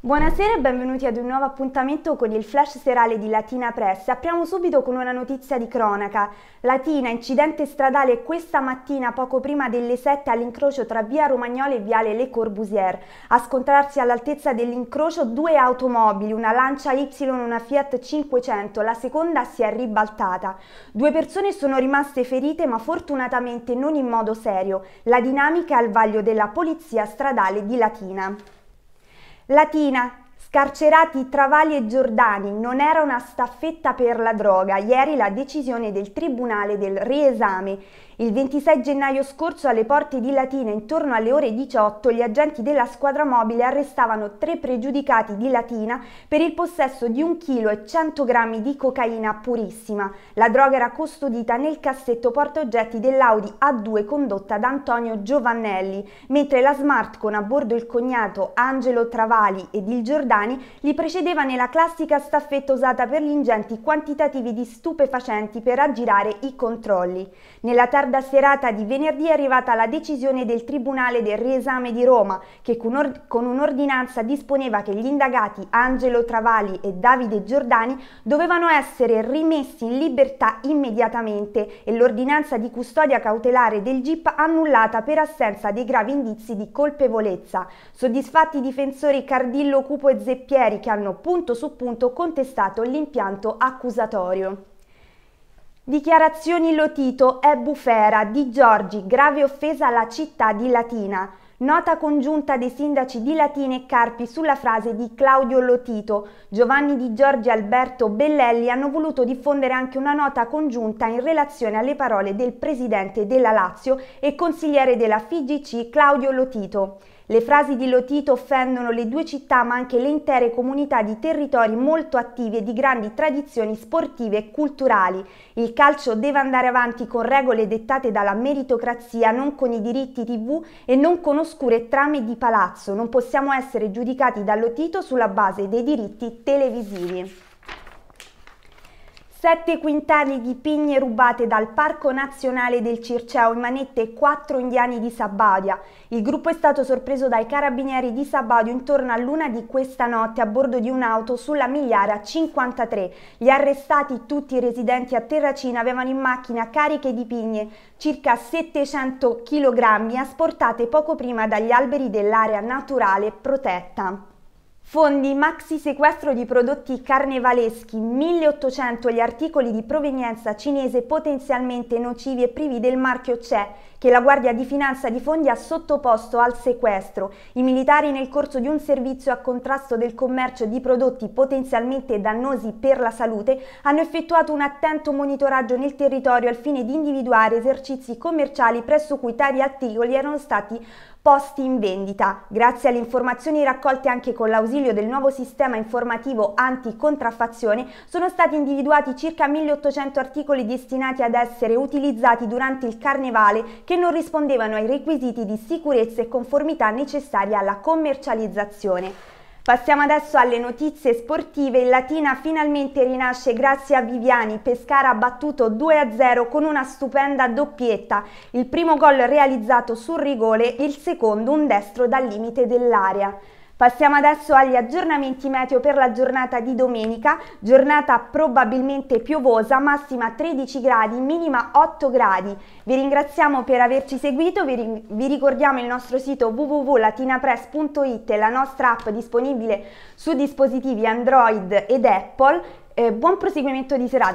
Buonasera e benvenuti ad un nuovo appuntamento con il flash serale di Latina Press. Apriamo subito con una notizia di cronaca. Latina, incidente stradale questa mattina poco prima delle 7 all'incrocio tra via Romagnola e viale Le Corbusier. A scontrarsi all'altezza dell'incrocio due automobili, una Lancia Y e una Fiat 500, la seconda si è ribaltata. Due persone sono rimaste ferite ma fortunatamente non in modo serio. La dinamica è al vaglio della polizia stradale di Latina. Latina, Scarcerati Travagli e Giordani non era una staffetta per la droga. Ieri la decisione del Tribunale del riesame il 26 gennaio scorso alle porte di Latina intorno alle ore 18 gli agenti della squadra mobile arrestavano tre pregiudicati di Latina per il possesso di 1 kg e 100 grammi di cocaina purissima. La droga era custodita nel cassetto portaoggetti dell'Audi A2 condotta da Antonio Giovannelli, mentre la Smart con a bordo il cognato Angelo Travali ed il Giordani li precedeva nella classica staffetta usata per gli ingenti quantitativi di stupefacenti per aggirare i controlli. Nella tarda calda serata di venerdì è arrivata la decisione del Tribunale del Riesame di Roma, che con, con un'ordinanza disponeva che gli indagati Angelo Travali e Davide Giordani dovevano essere rimessi in libertà immediatamente e l'ordinanza di custodia cautelare del GIP annullata per assenza dei gravi indizi di colpevolezza. Soddisfatti i difensori Cardillo, Cupo e Zeppieri che hanno punto su punto contestato l'impianto accusatorio. Dichiarazioni Lotito e bufera di Giorgi, grave offesa alla città di Latina. Nota congiunta dei sindaci di Latina e Carpi sulla frase di Claudio Lotito. Giovanni Di Giorgi e Alberto Bellelli hanno voluto diffondere anche una nota congiunta in relazione alle parole del presidente della Lazio e consigliere della FIGC Claudio Lotito. Le frasi di Lotito offendono le due città ma anche le intere comunità di territori molto attivi e di grandi tradizioni sportive e culturali. Il calcio deve andare avanti con regole dettate dalla meritocrazia, non con i diritti tv e non con oscure trame di palazzo. Non possiamo essere giudicati da Lotito sulla base dei diritti televisivi. 7 quintali di pigne rubate dal Parco Nazionale del Circeo in manette e 4 indiani di Sabaudia. Il gruppo è stato sorpreso dai carabinieri di Sabaudia intorno all'una di questa notte a bordo di un'auto sulla migliara 53. Gli arrestati, tutti residenti a Terracina, avevano in macchina cariche di pigne, circa 700 kg, asportate poco prima dagli alberi dell'area naturale protetta. Fondi maxi sequestro di prodotti carnevaleschi, 1800 gli articoli di provenienza cinese potenzialmente nocivi e privi del marchio CE, che la Guardia di Finanza di Fondi ha sottoposto al sequestro. I militari nel corso di un servizio a contrasto del commercio di prodotti potenzialmente dannosi per la salute hanno effettuato un attento monitoraggio nel territorio al fine di individuare esercizi commerciali presso cui tali articoli erano stati posti in vendita. Grazie alle informazioni raccolte anche con l'ausilio del nuovo sistema informativo anticontraffazione sono stati individuati circa 1800 articoli destinati ad essere utilizzati durante il carnevale che non rispondevano ai requisiti di sicurezza e conformità necessari alla commercializzazione. Passiamo adesso alle notizie sportive. Il Latina finalmente rinasce grazie a Viviani. Pescara ha battuto 2-0 con una stupenda doppietta. Il primo gol realizzato sul rigore, il secondo un destro dal limite dell'area. Passiamo adesso agli aggiornamenti meteo per la giornata di domenica, giornata probabilmente piovosa, massima 13 gradi, minima 8 gradi. Vi ringraziamo per averci seguito, vi, ri vi ricordiamo il nostro sito www.latinapress.it e la nostra app disponibile su dispositivi Android ed Apple. Eh, buon proseguimento di serata.